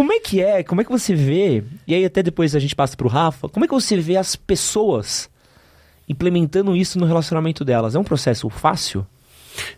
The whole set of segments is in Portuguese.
Como é que é? Como é que você vê? E aí até depois a gente passa pro Rafa. Como é que você vê as pessoas implementando isso no relacionamento delas? É um processo fácil?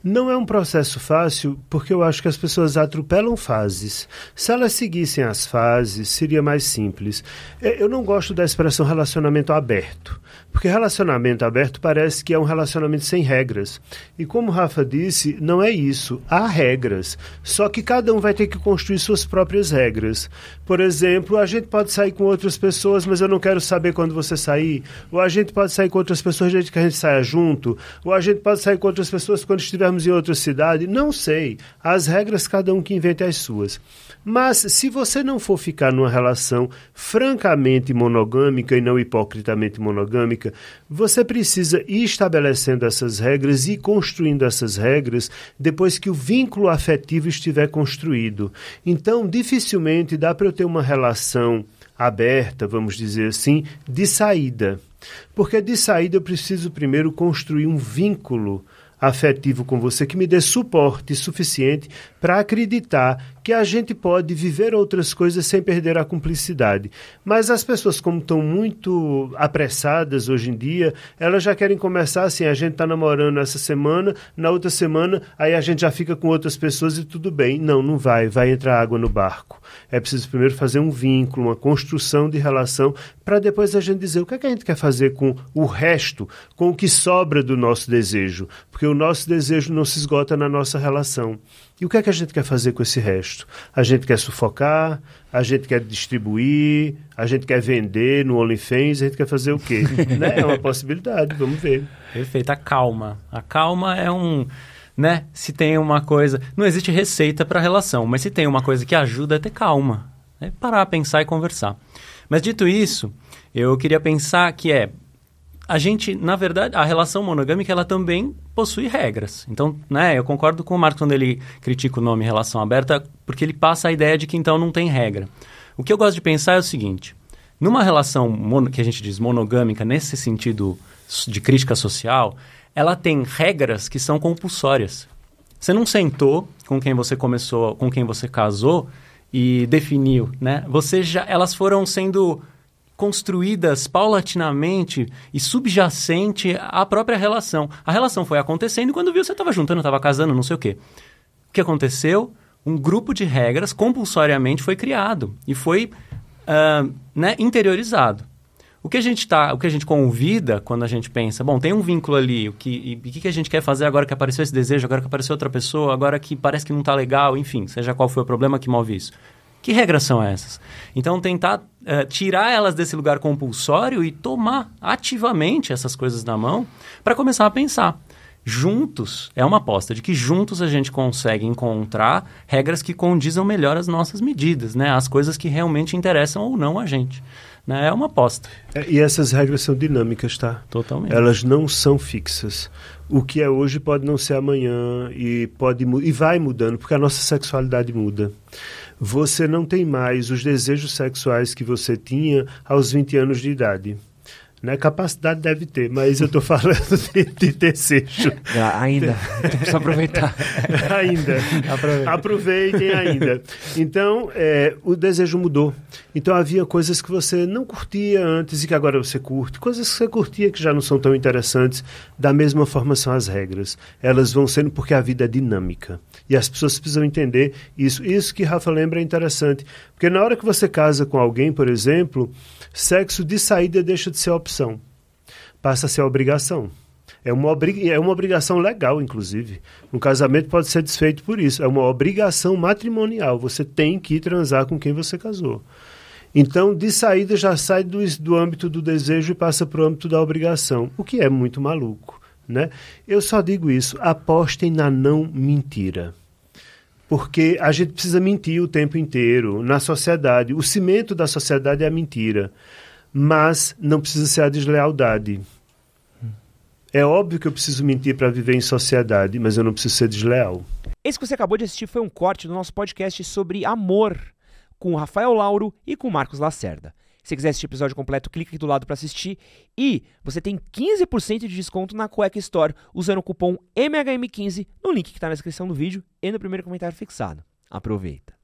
Não é um processo fácil, porque eu acho que as pessoas atropelam fases. Se elas seguissem as fases, seria mais simples. É, eu não gosto da expressão relacionamento aberto, porque relacionamento aberto parece que é um relacionamento sem regras. E como o Rafa disse, não é isso. Há regras, só que cada um vai ter que construir suas próprias regras. Por exemplo, a gente pode sair com outras pessoas, mas eu não quero saber quando você sair. Ou a gente pode sair com outras pessoas desde que a gente saia junto. Ou a gente pode sair com outras pessoas quando estivermos em outra cidade, não sei. As regras, cada um que invente as suas. Mas se você não for ficar numa relação francamente monogâmica e não hipocritamente monogâmica, você precisa ir estabelecendo essas regras e construindo essas regras depois que o vínculo afetivo estiver construído. Então, dificilmente dá para eu ter uma relação aberta, vamos dizer assim, de saída. Porque de saída eu preciso primeiro construir um vínculo afetivo com você, que me dê suporte suficiente para acreditar que a gente pode viver outras coisas sem perder a cumplicidade. Mas as pessoas, como estão muito apressadas hoje em dia, elas já querem começar assim: a gente está namorando essa semana, na outra semana, aí a gente já fica com outras pessoas e tudo bem. Não, não vai, vai entrar água no barco. É preciso primeiro fazer um vínculo, uma construção de relação, para depois a gente dizer o que, é que a gente quer fazer com o resto, com o que sobra do nosso desejo. Porque o nosso desejo não se esgota na nossa relação. E o que é que a gente quer fazer com esse resto? A gente quer sufocar, a gente quer distribuir, a gente quer vender no OnlyFans, a gente quer fazer o quê? né? É uma possibilidade, vamos ver. Perfeito, a calma. A calma é um. Né? Se tem uma coisa. Não existe receita para relação, mas se tem uma coisa que ajuda é ter calma. É parar, pensar e conversar. Mas dito isso, eu queria pensar que é a gente, na verdade, a relação monogâmica ela também possui regras. Então, né, eu concordo com o Marco quando ele critica o nome relação aberta, porque ele passa a ideia de que então não tem regra. O que eu gosto de pensar é o seguinte: numa relação mono, que a gente diz monogâmica nesse sentido de crítica social, ela tem regras que são compulsórias. Você não sentou com quem você começou, com quem você casou e definiu, né? Você já, elas foram sendo construídas paulatinamente e subjacente à própria relação. A relação foi acontecendo e quando viu você estava juntando, estava casando, não sei o quê. O que aconteceu? Um grupo de regras compulsoriamente foi criado e foi uh, né, interiorizado. O que a gente tá, o que a gente convida quando a gente pensa, bom, tem um vínculo ali, o que, e, o que a gente quer fazer agora que apareceu esse desejo, agora que apareceu outra pessoa, agora que parece que não está legal, enfim, seja qual foi o problema que move isso. Que regras são essas? Então, tentar é, tirar elas desse lugar compulsório e tomar ativamente essas coisas na mão para começar a pensar juntos, é uma aposta de que juntos a gente consegue encontrar regras que condizam melhor as nossas medidas, né? As coisas que realmente interessam ou não a gente. Né? É uma aposta. É, e essas regras são dinâmicas, tá? Totalmente. Elas não são fixas. O que é hoje pode não ser amanhã e pode e vai mudando, porque a nossa sexualidade muda você não tem mais os desejos sexuais que você tinha aos 20 anos de idade. Né? Capacidade deve ter, mas eu estou falando de, de desejo. Ah, ainda. temos então, que aproveitar. ainda. Aproveitem ainda. Então, é, o desejo mudou. Então, havia coisas que você não curtia antes e que agora você curte. Coisas que você curtia que já não são tão interessantes. Da mesma forma são as regras. Elas vão sendo porque a vida é dinâmica. E as pessoas precisam entender isso. Isso que Rafa lembra é interessante. Porque na hora que você casa com alguém, por exemplo, sexo de saída deixa de ser opção opção, passa a ser obrigação. É uma, é uma obrigação legal, inclusive. Um casamento pode ser desfeito por isso. É uma obrigação matrimonial. Você tem que transar com quem você casou. Então, de saída, já sai do, do âmbito do desejo e passa para o âmbito da obrigação, o que é muito maluco. Né? Eu só digo isso: apostem na não mentira. Porque a gente precisa mentir o tempo inteiro, na sociedade. O cimento da sociedade é a mentira mas não precisa ser a deslealdade. É óbvio que eu preciso mentir para viver em sociedade, mas eu não preciso ser desleal. Esse que você acabou de assistir foi um corte do nosso podcast sobre amor, com o Rafael Lauro e com o Marcos Lacerda. Se quiser assistir o episódio completo, clica aqui do lado para assistir. E você tem 15% de desconto na Cueca Store usando o cupom MHM15 no link que está na descrição do vídeo e no primeiro comentário fixado. Aproveita!